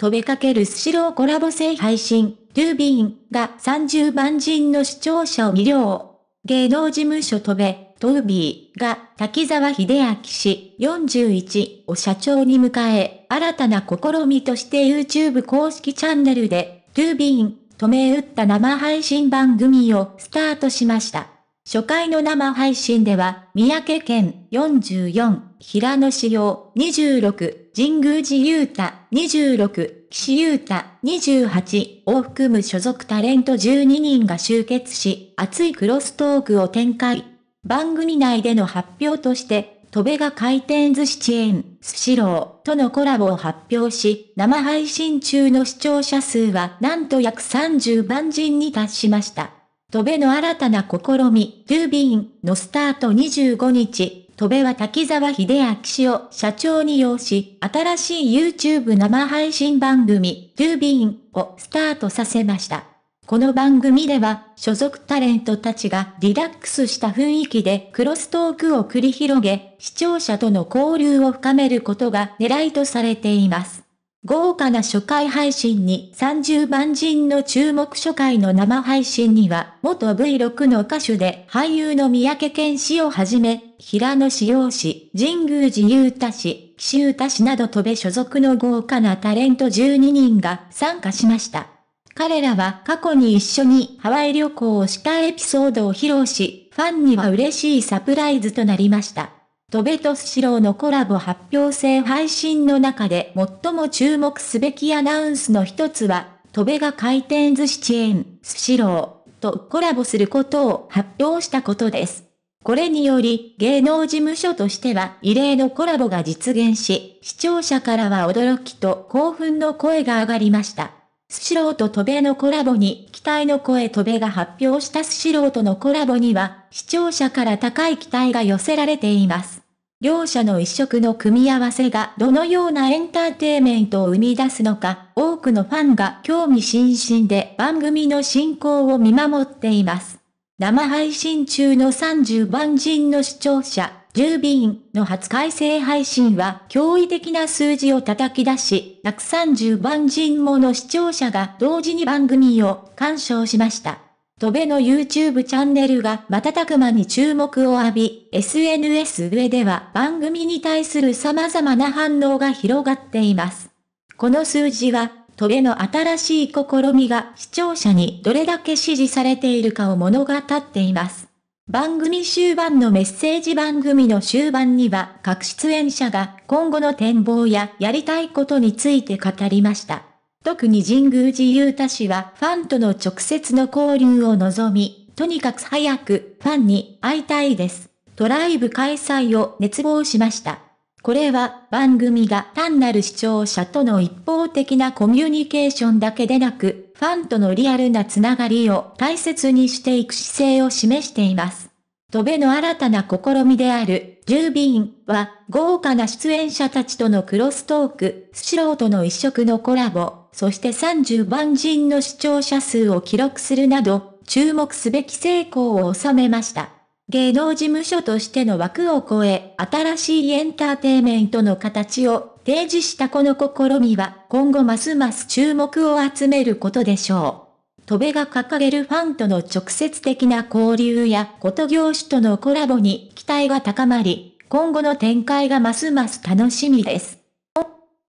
飛べかけるスシローコラボ制配信、ドゥービーンが30万人の視聴者を魅了。芸能事務所飛べ、トゥービーが滝沢秀明氏41を社長に迎え、新たな試みとして YouTube 公式チャンネルで、トゥービーン、止め打った生配信番組をスタートしました。初回の生配信では、三宅県44、平野志陽26、神宮寺雄太26、岸優太28を含む所属タレント12人が集結し、熱いクロストークを展開。番組内での発表として、戸部が回転寿司チェーン、スシローとのコラボを発表し、生配信中の視聴者数はなんと約30万人に達しました。戸部の新たな試み、トゥービーンのスタート25日、戸部は滝沢秀明氏を社長に要し、新しい YouTube 生配信番組、トゥービーンをスタートさせました。この番組では、所属タレントたちがリラックスした雰囲気でクロストークを繰り広げ、視聴者との交流を深めることが狙いとされています。豪華な初回配信に30万人の注目初回の生配信には、元 V6 の歌手で俳優の三宅健氏をはじめ、平野志陽氏、神宮寺雄太氏、紀州太氏など戸部所属の豪華なタレント12人が参加しました。彼らは過去に一緒にハワイ旅行をしたエピソードを披露し、ファンには嬉しいサプライズとなりました。戸辺とスシローのコラボ発表性配信の中で最も注目すべきアナウンスの一つは、戸辺が回転寿司チェーン、スシローとコラボすることを発表したことです。これにより、芸能事務所としては異例のコラボが実現し、視聴者からは驚きと興奮の声が上がりました。スシローとトベのコラボに期待の声トベが発表したスシローとのコラボには、視聴者から高い期待が寄せられています。両者の一色の組み合わせがどのようなエンターテイメントを生み出すのか、多くのファンが興味津々で番組の進行を見守っています。生配信中の30万人の視聴者10便の初改正配信は驚異的な数字を叩き出し、130万人もの視聴者が同時に番組を鑑賞しました。トベの YouTube チャンネルが瞬く間に注目を浴び、SNS 上では番組に対する様々な反応が広がっています。この数字はトベの新しい試みが視聴者にどれだけ支持されているかを物語っています。番組終盤のメッセージ番組の終盤には各出演者が今後の展望ややりたいことについて語りました。特に神宮寺雄太氏はファンとの直接の交流を望み、とにかく早くファンに会いたいです。トライブ開催を熱望しました。これは番組が単なる視聴者との一方的なコミュニケーションだけでなく、ファンとのリアルなつながりを大切にしていく姿勢を示しています。戸辺の新たな試みである、住便は、豪華な出演者たちとのクロストーク、スシローとの一色のコラボ、そして30万人の視聴者数を記録するなど、注目すべき成功を収めました。芸能事務所としての枠を超え、新しいエンターテイメントの形を提示したこの試みは今後ますます注目を集めることでしょう。戸部が掲げるファンとの直接的な交流やこと業種とのコラボに期待が高まり、今後の展開がますます楽しみです。